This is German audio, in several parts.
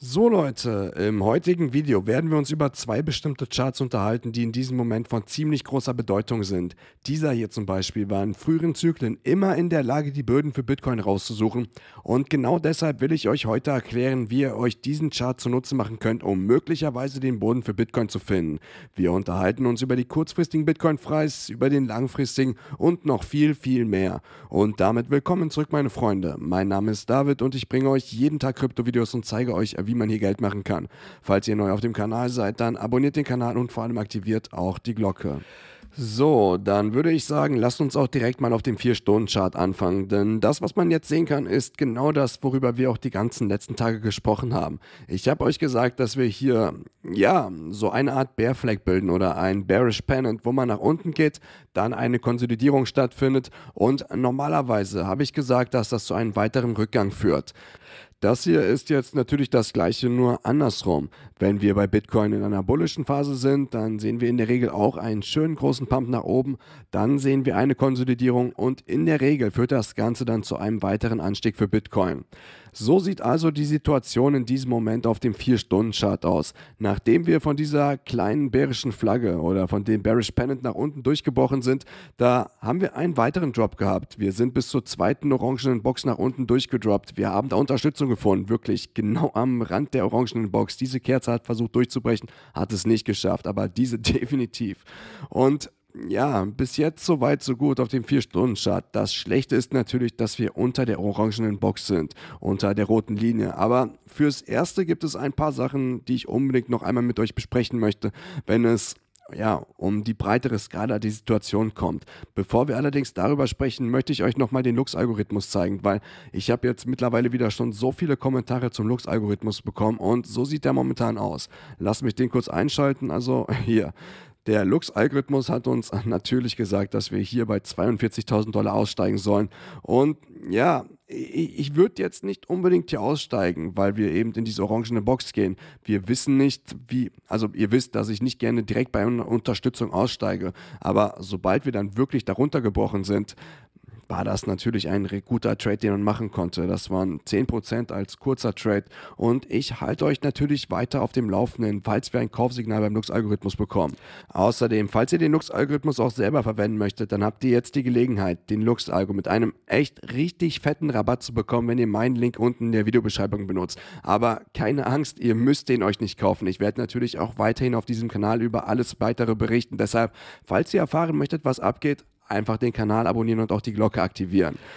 So Leute, im heutigen Video werden wir uns über zwei bestimmte Charts unterhalten, die in diesem Moment von ziemlich großer Bedeutung sind. Dieser hier zum Beispiel war in früheren Zyklen immer in der Lage, die Böden für Bitcoin rauszusuchen und genau deshalb will ich euch heute erklären, wie ihr euch diesen Chart zunutze machen könnt, um möglicherweise den Boden für Bitcoin zu finden. Wir unterhalten uns über die kurzfristigen Bitcoin-Preis, über den langfristigen und noch viel, viel mehr. Und damit willkommen zurück meine Freunde. Mein Name ist David und ich bringe euch jeden Tag Krypto-Videos und zeige euch, wie man hier Geld machen kann. Falls ihr neu auf dem Kanal seid, dann abonniert den Kanal und vor allem aktiviert auch die Glocke. So, dann würde ich sagen, lasst uns auch direkt mal auf dem 4-Stunden-Chart anfangen, denn das, was man jetzt sehen kann, ist genau das, worüber wir auch die ganzen letzten Tage gesprochen haben. Ich habe euch gesagt, dass wir hier, ja, so eine Art Bear Flag bilden oder ein Bearish Pennant, wo man nach unten geht, dann eine Konsolidierung stattfindet und normalerweise habe ich gesagt, dass das zu einem weiteren Rückgang führt. Das hier ist jetzt natürlich das gleiche, nur andersrum. Wenn wir bei Bitcoin in einer bullischen Phase sind, dann sehen wir in der Regel auch einen schönen großen Pump nach oben, dann sehen wir eine Konsolidierung und in der Regel führt das Ganze dann zu einem weiteren Anstieg für Bitcoin. So sieht also die Situation in diesem Moment auf dem 4-Stunden-Chart aus. Nachdem wir von dieser kleinen bärischen Flagge oder von dem Bearish Pennant nach unten durchgebrochen sind, da haben wir einen weiteren Drop gehabt. Wir sind bis zur zweiten orangenen Box nach unten durchgedroppt. Wir haben da Unterstützung gefunden, wirklich genau am Rand der orangenen Box. Diese Kerze hat versucht durchzubrechen, hat es nicht geschafft, aber diese definitiv. Und ja, bis jetzt so weit, so gut auf dem 4-Stunden-Chart. Das Schlechte ist natürlich, dass wir unter der orangenen Box sind, unter der roten Linie. Aber fürs Erste gibt es ein paar Sachen, die ich unbedingt noch einmal mit euch besprechen möchte, wenn es ja, um die breitere Skala die Situation kommt. Bevor wir allerdings darüber sprechen, möchte ich euch nochmal den Lux-Algorithmus zeigen, weil ich habe jetzt mittlerweile wieder schon so viele Kommentare zum Lux-Algorithmus bekommen und so sieht der momentan aus. Lass mich den kurz einschalten, also hier. Der Lux-Algorithmus hat uns natürlich gesagt, dass wir hier bei 42.000 Dollar aussteigen sollen. Und ja, ich würde jetzt nicht unbedingt hier aussteigen, weil wir eben in diese orangene Box gehen. Wir wissen nicht, wie, also ihr wisst, dass ich nicht gerne direkt bei einer Unterstützung aussteige, aber sobald wir dann wirklich darunter gebrochen sind, war das natürlich ein guter Trade, den man machen konnte. Das waren 10% als kurzer Trade. Und ich halte euch natürlich weiter auf dem Laufenden, falls wir ein Kaufsignal beim Lux-Algorithmus bekommen. Außerdem, falls ihr den Lux-Algorithmus auch selber verwenden möchtet, dann habt ihr jetzt die Gelegenheit, den Lux-Algo mit einem echt richtig fetten Rabatt zu bekommen, wenn ihr meinen Link unten in der Videobeschreibung benutzt. Aber keine Angst, ihr müsst den euch nicht kaufen. Ich werde natürlich auch weiterhin auf diesem Kanal über alles weitere berichten. Deshalb, falls ihr erfahren möchtet, was abgeht, einfach den Kanal abonnieren und auch die Glocke aktivieren.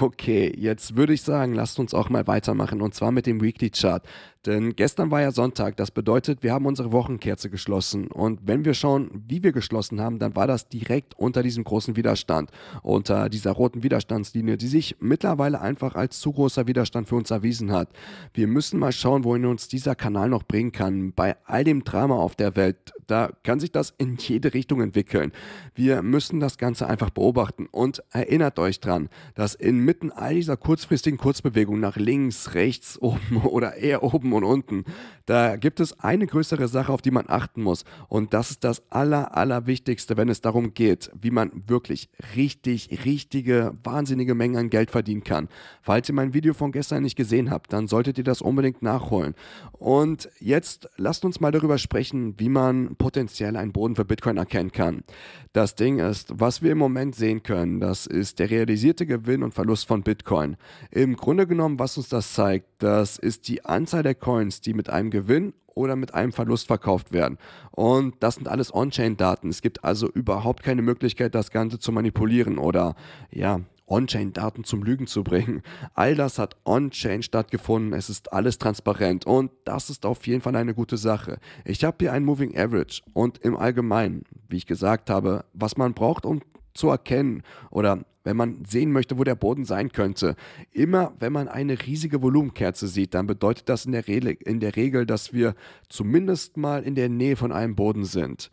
Okay, jetzt würde ich sagen, lasst uns auch mal weitermachen und zwar mit dem Weekly Chart. Denn gestern war ja Sonntag, das bedeutet, wir haben unsere Wochenkerze geschlossen. Und wenn wir schauen, wie wir geschlossen haben, dann war das direkt unter diesem großen Widerstand, unter dieser roten Widerstandslinie, die sich mittlerweile einfach als zu großer Widerstand für uns erwiesen hat. Wir müssen mal schauen, wohin uns dieser Kanal noch bringen kann. Bei all dem Drama auf der Welt, da kann sich das in jede Richtung entwickeln. Wir müssen das Ganze einfach beobachten und erinnert euch dran, dass inmitten all dieser kurzfristigen Kurzbewegungen nach links, rechts, oben oder eher oben oben und unten. Da gibt es eine größere Sache, auf die man achten muss. Und das ist das Aller, Allerwichtigste, wenn es darum geht, wie man wirklich richtig, richtige, wahnsinnige Mengen an Geld verdienen kann. Falls ihr mein Video von gestern nicht gesehen habt, dann solltet ihr das unbedingt nachholen. Und jetzt lasst uns mal darüber sprechen, wie man potenziell einen Boden für Bitcoin erkennen kann. Das Ding ist, was wir im Moment sehen können, das ist der realisierte Gewinn und Verlust von Bitcoin. Im Grunde genommen, was uns das zeigt, das ist die Anzahl der Coins, die mit einem Gewinn oder mit einem Verlust verkauft werden. Und das sind alles On-Chain-Daten. Es gibt also überhaupt keine Möglichkeit, das Ganze zu manipulieren oder ja, On-Chain-Daten zum Lügen zu bringen. All das hat On-Chain stattgefunden. Es ist alles transparent und das ist auf jeden Fall eine gute Sache. Ich habe hier ein Moving Average und im Allgemeinen, wie ich gesagt habe, was man braucht, um zu erkennen oder wenn man sehen möchte, wo der Boden sein könnte. Immer wenn man eine riesige Volumenkerze sieht, dann bedeutet das in der, Re in der Regel, dass wir zumindest mal in der Nähe von einem Boden sind.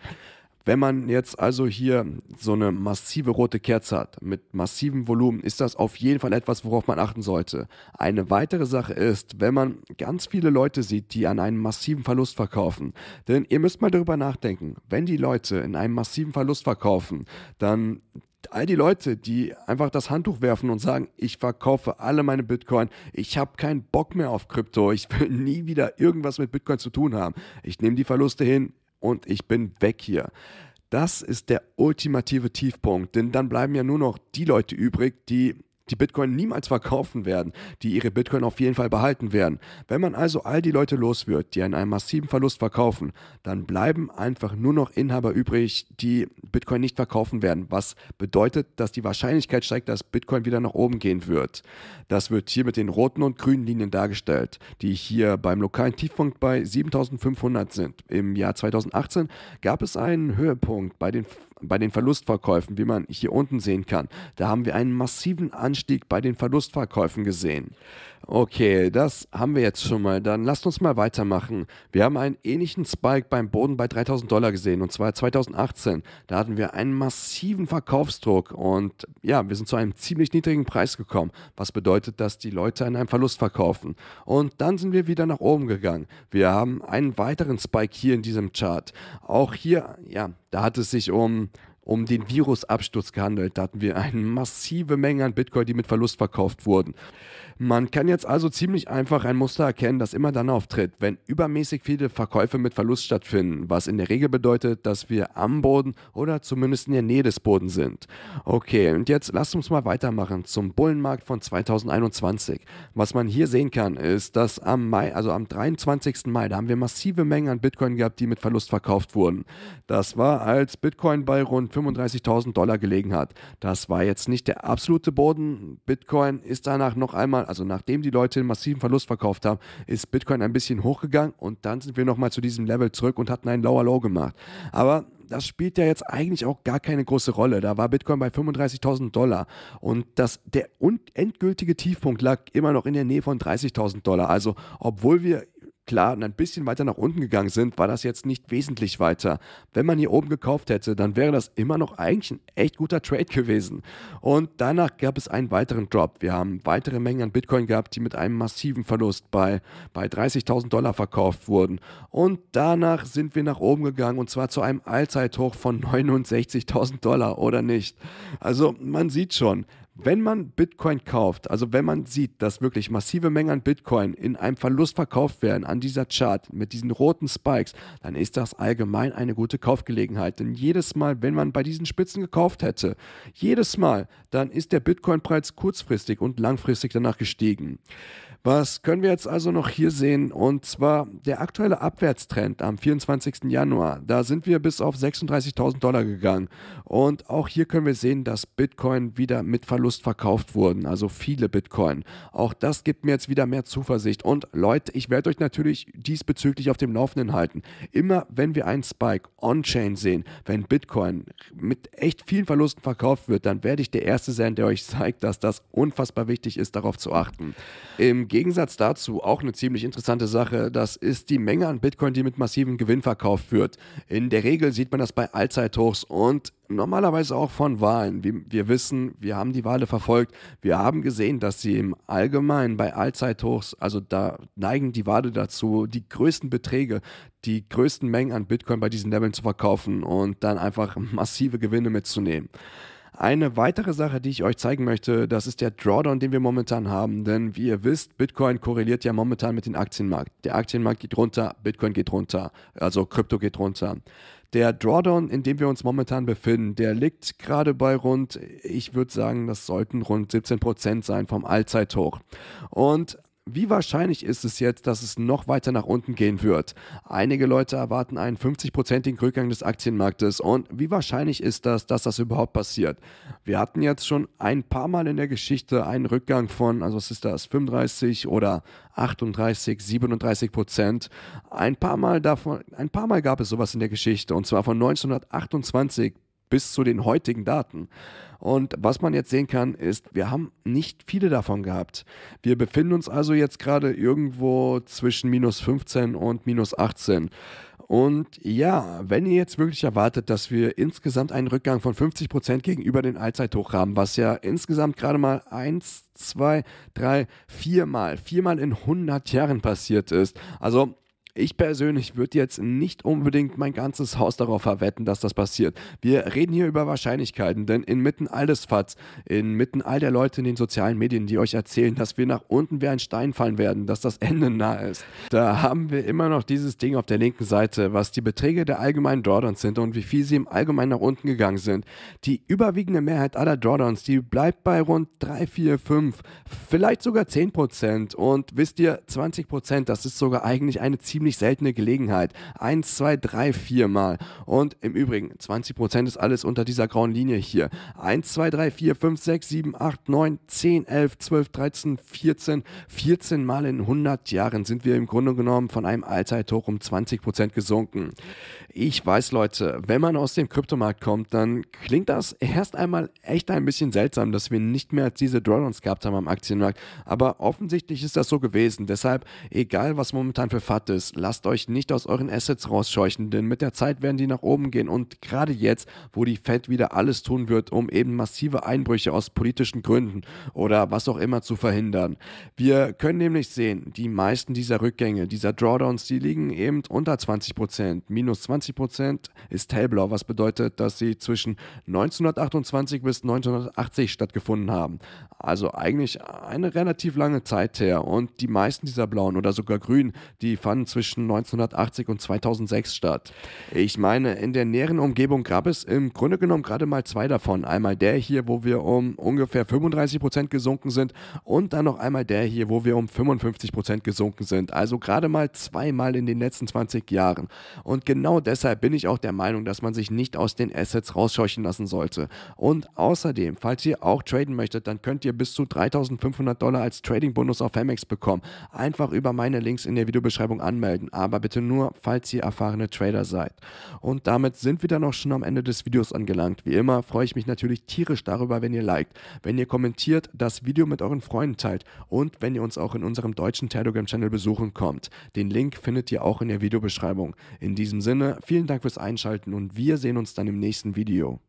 Wenn man jetzt also hier so eine massive rote Kerze hat mit massivem Volumen, ist das auf jeden Fall etwas, worauf man achten sollte. Eine weitere Sache ist, wenn man ganz viele Leute sieht, die an einem massiven Verlust verkaufen. Denn ihr müsst mal darüber nachdenken, wenn die Leute in einem massiven Verlust verkaufen, dann all die Leute, die einfach das Handtuch werfen und sagen, ich verkaufe alle meine Bitcoin, ich habe keinen Bock mehr auf Krypto, ich will nie wieder irgendwas mit Bitcoin zu tun haben, ich nehme die Verluste hin und ich bin weg hier. Das ist der ultimative Tiefpunkt, denn dann bleiben ja nur noch die Leute übrig, die die Bitcoin niemals verkaufen werden, die ihre Bitcoin auf jeden Fall behalten werden. Wenn man also all die Leute los wird, die an einem massiven Verlust verkaufen, dann bleiben einfach nur noch Inhaber übrig, die Bitcoin nicht verkaufen werden, was bedeutet, dass die Wahrscheinlichkeit steigt, dass Bitcoin wieder nach oben gehen wird. Das wird hier mit den roten und grünen Linien dargestellt, die hier beim lokalen Tiefpunkt bei 7500 sind. Im Jahr 2018 gab es einen Höhepunkt bei den bei den Verlustverkäufen, wie man hier unten sehen kann. Da haben wir einen massiven Anstieg bei den Verlustverkäufen gesehen. Okay, das haben wir jetzt schon mal. Dann lasst uns mal weitermachen. Wir haben einen ähnlichen Spike beim Boden bei 3000 Dollar gesehen und zwar 2018. Da hatten wir einen massiven Verkaufsdruck und ja, wir sind zu einem ziemlich niedrigen Preis gekommen, was bedeutet, dass die Leute an einem Verlust verkaufen. Und dann sind wir wieder nach oben gegangen. Wir haben einen weiteren Spike hier in diesem Chart. Auch hier, ja, da hat es sich um um den Virusabsturz gehandelt. Da hatten wir eine massive Menge an Bitcoin, die mit Verlust verkauft wurden. Man kann jetzt also ziemlich einfach ein Muster erkennen, das immer dann auftritt, wenn übermäßig viele Verkäufe mit Verlust stattfinden, was in der Regel bedeutet, dass wir am Boden oder zumindest in der Nähe des Bodens sind. Okay, und jetzt lasst uns mal weitermachen zum Bullenmarkt von 2021. Was man hier sehen kann, ist, dass am Mai, also am 23. Mai, da haben wir massive Mengen an Bitcoin gehabt, die mit Verlust verkauft wurden. Das war, als Bitcoin bei rund 35.000 Dollar gelegen hat. Das war jetzt nicht der absolute Boden. Bitcoin ist danach noch einmal, also nachdem die Leute einen massiven Verlust verkauft haben, ist Bitcoin ein bisschen hochgegangen und dann sind wir nochmal zu diesem Level zurück und hatten einen Lower Low gemacht. Aber das spielt ja jetzt eigentlich auch gar keine große Rolle. Da war Bitcoin bei 35.000 Dollar und das, der endgültige Tiefpunkt lag immer noch in der Nähe von 30.000 Dollar. Also obwohl wir Klar, und ein bisschen weiter nach unten gegangen sind, war das jetzt nicht wesentlich weiter. Wenn man hier oben gekauft hätte, dann wäre das immer noch eigentlich ein echt guter Trade gewesen. Und danach gab es einen weiteren Drop. Wir haben weitere Mengen an Bitcoin gehabt, die mit einem massiven Verlust bei, bei 30.000 Dollar verkauft wurden. Und danach sind wir nach oben gegangen und zwar zu einem Allzeithoch von 69.000 Dollar, oder nicht? Also man sieht schon, wenn man Bitcoin kauft, also wenn man sieht, dass wirklich massive Mengen an Bitcoin in einem Verlust verkauft werden an dieser Chart mit diesen roten Spikes, dann ist das allgemein eine gute Kaufgelegenheit. Denn jedes Mal, wenn man bei diesen Spitzen gekauft hätte, jedes Mal, dann ist der Bitcoin-Preis kurzfristig und langfristig danach gestiegen. Was können wir jetzt also noch hier sehen? Und zwar der aktuelle Abwärtstrend am 24. Januar. Da sind wir bis auf 36.000 Dollar gegangen. Und auch hier können wir sehen, dass Bitcoin wieder mit Verlust verkauft wurden. Also viele Bitcoin. Auch das gibt mir jetzt wieder mehr Zuversicht. Und Leute, ich werde euch natürlich diesbezüglich auf dem Laufenden halten. Immer wenn wir einen Spike on-chain sehen, wenn Bitcoin mit echt vielen Verlusten verkauft wird, dann werde ich der Erste sein, der euch zeigt, dass das unfassbar wichtig ist, darauf zu achten. Im Gegensatz dazu auch eine ziemlich interessante Sache, das ist die Menge an Bitcoin, die mit massivem Gewinn verkauft wird. In der Regel sieht man das bei Allzeithochs und normalerweise auch von Wahlen. Wie wir wissen, wir haben die Wale verfolgt. Wir haben gesehen, dass sie im Allgemeinen bei Allzeithochs, also da neigen die Wale dazu, die größten Beträge, die größten Mengen an Bitcoin bei diesen Leveln zu verkaufen und dann einfach massive Gewinne mitzunehmen. Eine weitere Sache, die ich euch zeigen möchte, das ist der Drawdown, den wir momentan haben. Denn wie ihr wisst, Bitcoin korreliert ja momentan mit dem Aktienmarkt. Der Aktienmarkt geht runter, Bitcoin geht runter, also Krypto geht runter. Der Drawdown, in dem wir uns momentan befinden, der liegt gerade bei rund, ich würde sagen, das sollten rund 17% Prozent sein vom Allzeithoch. Und wie wahrscheinlich ist es jetzt, dass es noch weiter nach unten gehen wird? Einige Leute erwarten einen 50-prozentigen Rückgang des Aktienmarktes und wie wahrscheinlich ist das, dass das überhaupt passiert? Wir hatten jetzt schon ein paar Mal in der Geschichte einen Rückgang von, also was ist das, 35 oder 38, 37 Prozent. Ein paar Mal davon, ein paar Mal gab es sowas in der Geschichte und zwar von 1928 bis zu den heutigen Daten. Und was man jetzt sehen kann, ist, wir haben nicht viele davon gehabt. Wir befinden uns also jetzt gerade irgendwo zwischen minus 15 und minus 18. Und ja, wenn ihr jetzt wirklich erwartet, dass wir insgesamt einen Rückgang von 50% Prozent gegenüber den Allzeithoch haben, was ja insgesamt gerade mal 1, 2, 3, 4 Mal, 4 Mal in 100 Jahren passiert ist. Also ich persönlich würde jetzt nicht unbedingt mein ganzes Haus darauf verwetten, dass das passiert. Wir reden hier über Wahrscheinlichkeiten, denn inmitten all des Fats, inmitten all der Leute in den sozialen Medien, die euch erzählen, dass wir nach unten wie ein Stein fallen werden, dass das Ende nahe ist, da haben wir immer noch dieses Ding auf der linken Seite, was die Beträge der allgemeinen Drawdowns sind und wie viel sie im Allgemeinen nach unten gegangen sind. Die überwiegende Mehrheit aller Drawdowns, die bleibt bei rund 3, 4, 5, vielleicht sogar 10 Prozent. Und wisst ihr, 20 Prozent, das ist sogar eigentlich eine ziemlich ziemlich seltene Gelegenheit. Eins, zwei, drei, vier Mal. Und im Übrigen, 20% ist alles unter dieser grauen Linie hier. 1, 2, 3, 4, 5, 6, 7, 8, 9, 10, 11, 12, 13, 14. 14 Mal in 100 Jahren sind wir im Grunde genommen von einem Allzeithoch um 20% gesunken. Ich weiß, Leute, wenn man aus dem Kryptomarkt kommt, dann klingt das erst einmal echt ein bisschen seltsam, dass wir nicht mehr als diese Drawdowns gehabt haben am Aktienmarkt. Aber offensichtlich ist das so gewesen. Deshalb, egal was momentan für Fat ist, lasst euch nicht aus euren Assets rausscheuchen, denn mit der Zeit werden die nach oben gehen und gerade jetzt, wo die Fed wieder alles tun wird, um eben massive Einbrüche aus politischen Gründen oder was auch immer zu verhindern. Wir können nämlich sehen, die meisten dieser Rückgänge, dieser Drawdowns, die liegen eben unter 20%. Minus 20% ist hellblau, was bedeutet, dass sie zwischen 1928 bis 1980 stattgefunden haben. Also eigentlich eine relativ lange Zeit her und die meisten dieser blauen oder sogar grünen, die fanden zwischen zwischen 1980 und 2006 statt. Ich meine, in der näheren Umgebung gab es im Grunde genommen gerade mal zwei davon. Einmal der hier, wo wir um ungefähr 35 Prozent gesunken sind und dann noch einmal der hier, wo wir um 55 Prozent gesunken sind. Also gerade mal zweimal in den letzten 20 Jahren. Und genau deshalb bin ich auch der Meinung, dass man sich nicht aus den Assets rausscheuchen lassen sollte. Und außerdem, falls ihr auch traden möchtet, dann könnt ihr bis zu 3500 Dollar als Trading-Bonus auf Femex bekommen. Einfach über meine Links in der Videobeschreibung anmelden anmelden, aber bitte nur, falls ihr erfahrene Trader seid. Und damit sind wir dann auch schon am Ende des Videos angelangt. Wie immer freue ich mich natürlich tierisch darüber, wenn ihr liked, wenn ihr kommentiert, das Video mit euren Freunden teilt und wenn ihr uns auch in unserem deutschen Telegram-Channel besuchen kommt. Den Link findet ihr auch in der Videobeschreibung. In diesem Sinne, vielen Dank fürs Einschalten und wir sehen uns dann im nächsten Video.